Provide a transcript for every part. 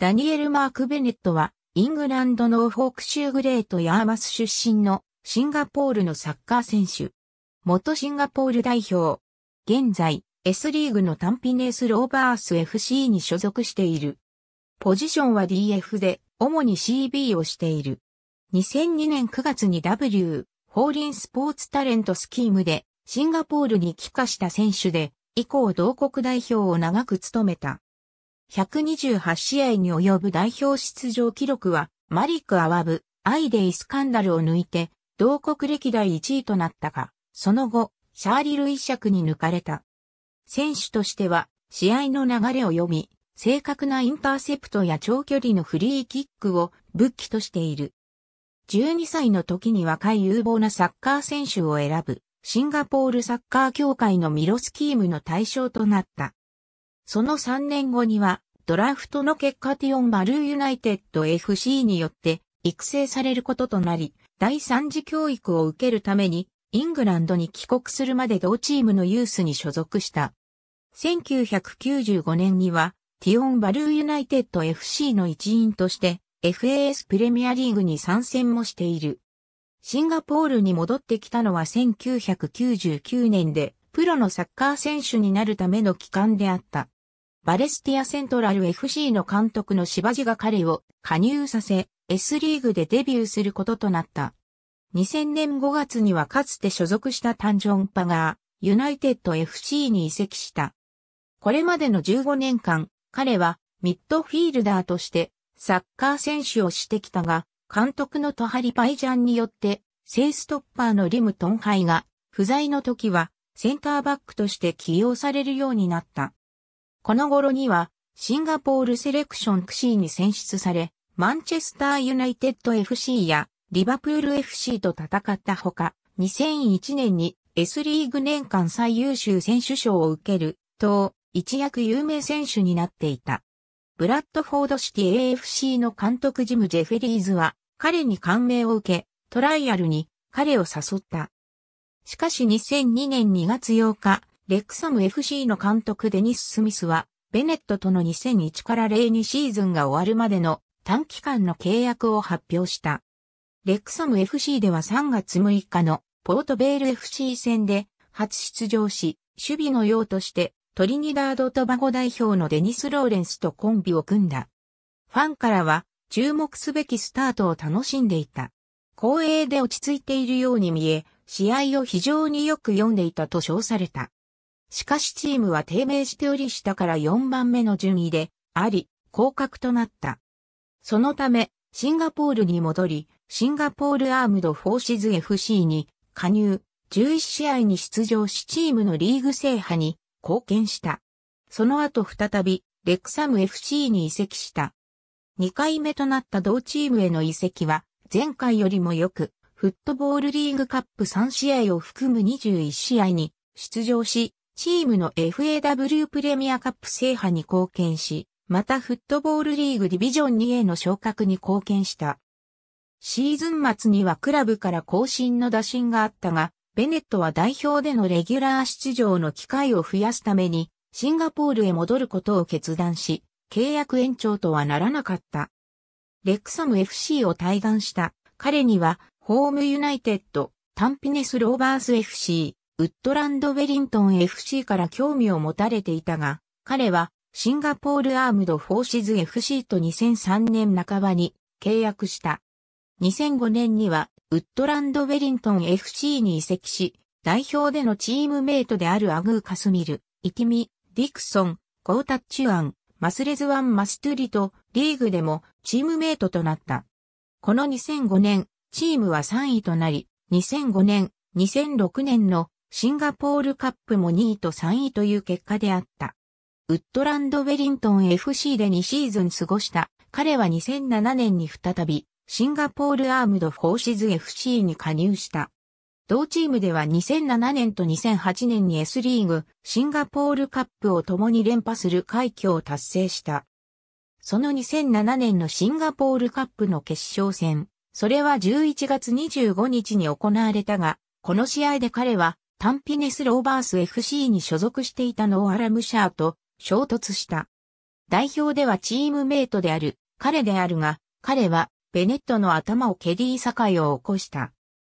ダニエル・マーク・ベネットは、イングランドのフォーク州グレート・ヤーマス出身のシンガポールのサッカー選手。元シンガポール代表。現在、S リーグのタンピネース・ローバース FC に所属している。ポジションは DF で、主に CB をしている。2002年9月に W、法輪スポーツタレントスキームで、シンガポールに帰化した選手で、以降同国代表を長く務めた。128試合に及ぶ代表出場記録は、マリック・アワブ、アイデイ・スカンダルを抜いて、同国歴代1位となったが、その後、シャーリ・ルイ尺に抜かれた。選手としては、試合の流れを読み、正確なインターセプトや長距離のフリーキックを武器としている。12歳の時に若い有望なサッカー選手を選ぶ、シンガポールサッカー協会のミロスキームの対象となった。その3年後には、ドラフトの結果ティオンバルーユナイテッド FC によって育成されることとなり、第三次教育を受けるために、イングランドに帰国するまで同チームのユースに所属した。1995年には、ティオンバルーユナイテッド FC の一員として、FAS プレミアリーグに参戦もしている。シンガポールに戻ってきたのは1999年で、プロのサッカー選手になるための期間であった。バレスティアセントラル FC の監督の芝地が彼を加入させ、S リーグでデビューすることとなった。2000年5月にはかつて所属したタンジョンパー、ユナイテッド FC に移籍した。これまでの15年間、彼はミッドフィールダーとしてサッカー選手をしてきたが、監督のトハリパイジャンによって、イストッパーのリム・トンハイが不在の時はセンターバックとして起用されるようになった。この頃には、シンガポールセレクションクシーに選出され、マンチェスターユナイテッド FC やリバプール FC と戦ったほか、2001年に S リーグ年間最優秀選手賞を受ける、と、一躍有名選手になっていた。ブラッドフォードシティ AFC の監督ジム・ジェフェリーズは、彼に感銘を受け、トライアルに彼を誘った。しかし2002年2月8日、レックサム FC の監督デニス・スミスは、ベネットとの2001から02シーズンが終わるまでの短期間の契約を発表した。レックサム FC では3月6日のポートベール FC 戦で初出場し、守備の用としてトリニダード・トバゴ代表のデニス・ローレンスとコンビを組んだ。ファンからは注目すべきスタートを楽しんでいた。光栄で落ち着いているように見え、試合を非常によく読んでいたと称された。しかしチームは低迷しており下から4番目の順位で、あり、降格となった。そのため、シンガポールに戻り、シンガポールアームドフォーシズ FC に加入、11試合に出場しチームのリーグ制覇に貢献した。その後再び、レクサム FC に移籍した。2回目となった同チームへの移籍は、前回よりもよく、フットボールリーグカップ3試合を含む21試合に出場し、チームの FAW プレミアカップ制覇に貢献し、またフットボールリーグディビジョン2への昇格に貢献した。シーズン末にはクラブから更新の打診があったが、ベネットは代表でのレギュラー出場の機会を増やすために、シンガポールへ戻ることを決断し、契約延長とはならなかった。レクサム FC を退団した彼には、ホームユナイテッド、タンピネス・ローバース FC、ウッドランド・ウェリントン FC から興味を持たれていたが、彼はシンガポールアームド・フォーシズ FC と2003年半ばに契約した。2005年にはウッドランド・ウェリントン FC に移籍し、代表でのチームメイトであるアグー・カスミル、イティミ、ディクソン、コータッチュアン、マスレズワン・マストゥリとリーグでもチームメイトとなった。この2005年、チームは3位となり、2005年、2006年のシンガポールカップも2位と3位という結果であった。ウッドランドウェリントン FC で2シーズン過ごした彼は2007年に再びシンガポールアームドフォーシズ FC に加入した。同チームでは2007年と2008年に S リーグシンガポールカップを共に連覇する快挙を達成した。その2007年のシンガポールカップの決勝戦、それは11月25日に行われたが、この試合で彼はタンピネス・ローバース FC に所属していたノーアラムシャーと衝突した。代表ではチームメイトである彼であるが、彼はベネットの頭を蹴り境を起こした。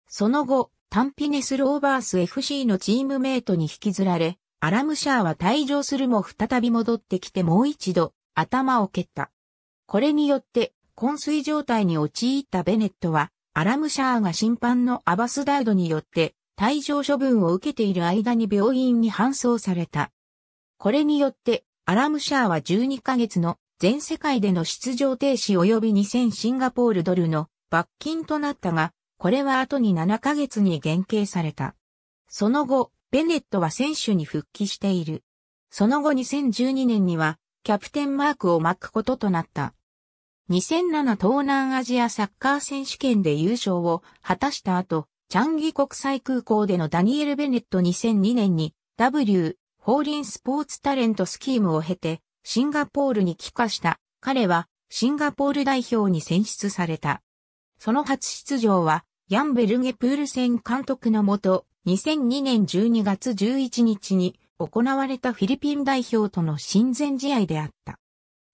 その後、タンピネス・ローバース FC のチームメイトに引きずられ、アラムシャーは退場するも再び戻ってきてもう一度頭を蹴った。これによって昏睡状態に陥ったベネットは、アラムシャーが審判のアバスダードによって退場処分を受けている間に病院に搬送された。これによって、アラムシャーは12ヶ月の全世界での出場停止及び2000シンガポールドルの罰金となったが、これは後に7ヶ月に減刑された。その後、ベネットは選手に復帰している。その後2012年には、キャプテンマークを巻くこととなった。2007東南アジアサッカー選手権で優勝を果たした後、チャンギ国際空港でのダニエル・ベネット2002年に W 法輪スポーツタレントスキームを経てシンガポールに帰化した彼はシンガポール代表に選出された。その初出場はヤンベルゲプール戦監督のもと2002年12月11日に行われたフィリピン代表との親善試合であった。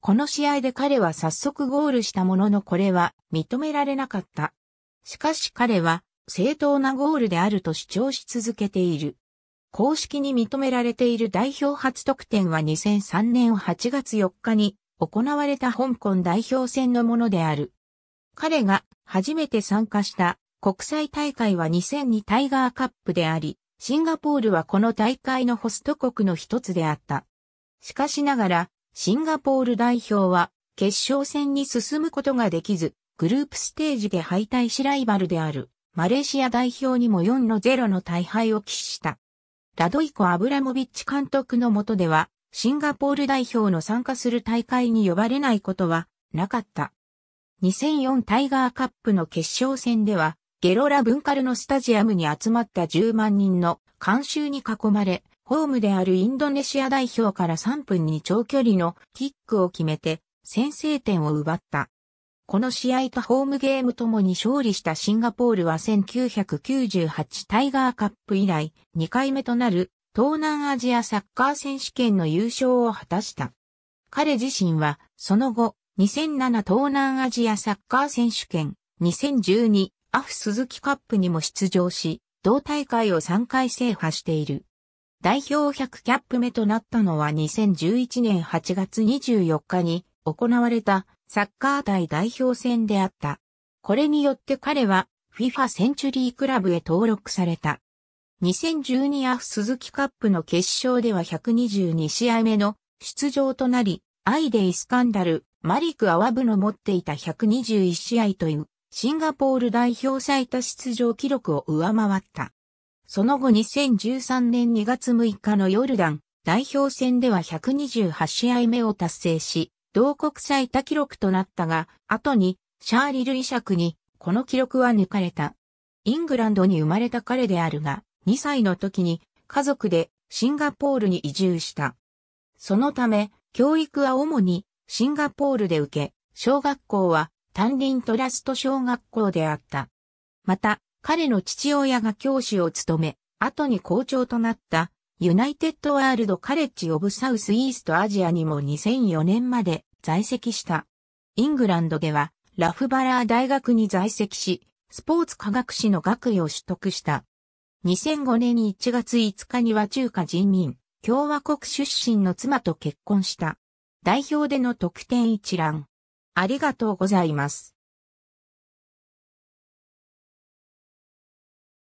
この試合で彼は早速ゴールしたもののこれは認められなかった。しかし彼は正当なゴールであると主張し続けている。公式に認められている代表初得点は2003年8月4日に行われた香港代表戦のものである。彼が初めて参加した国際大会は2002タイガーカップであり、シンガポールはこの大会のホスト国の一つであった。しかしながら、シンガポール代表は決勝戦に進むことができず、グループステージで敗退しライバルであるマレーシア代表にも4の0の大敗を喫した。ラドイコ・アブラモビッチ監督の下では、シンガポール代表の参加する大会に呼ばれないことはなかった。2004タイガーカップの決勝戦では、ゲロラ・ブンカルのスタジアムに集まった10万人の観衆に囲まれ、ホームであるインドネシア代表から3分に長距離のキックを決めて先制点を奪った。この試合とホームゲームともに勝利したシンガポールは1998タイガーカップ以来2回目となる東南アジアサッカー選手権の優勝を果たした。彼自身はその後2007東南アジアサッカー選手権2012アフスズキカップにも出場し同大会を3回制覇している。代表100キャップ目となったのは2011年8月24日に行われたサッカー対代表戦であった。これによって彼は FIFA センチュリークラブへ登録された。2012アフ鈴木カップの決勝では122試合目の出場となり、アイデイスカンダル、マリク・アワブの持っていた121試合というシンガポール代表最多出場記録を上回った。その後2013年2月6日のヨルダン代表戦では128試合目を達成し、同国最多記録となったが、後にシャーリル・イシャクにこの記録は抜かれた。イングランドに生まれた彼であるが、2歳の時に家族でシンガポールに移住した。そのため、教育は主にシンガポールで受け、小学校は単林トラスト小学校であった。また、彼の父親が教師を務め、後に校長となったユナイテッドワールドカレッジオブサウスイーストアジアにも2004年まで在籍した。イングランドではラフバラー大学に在籍し、スポーツ科学士の学位を取得した。2005年1月5日には中華人民共和国出身の妻と結婚した。代表での得点一覧。ありがとうございます。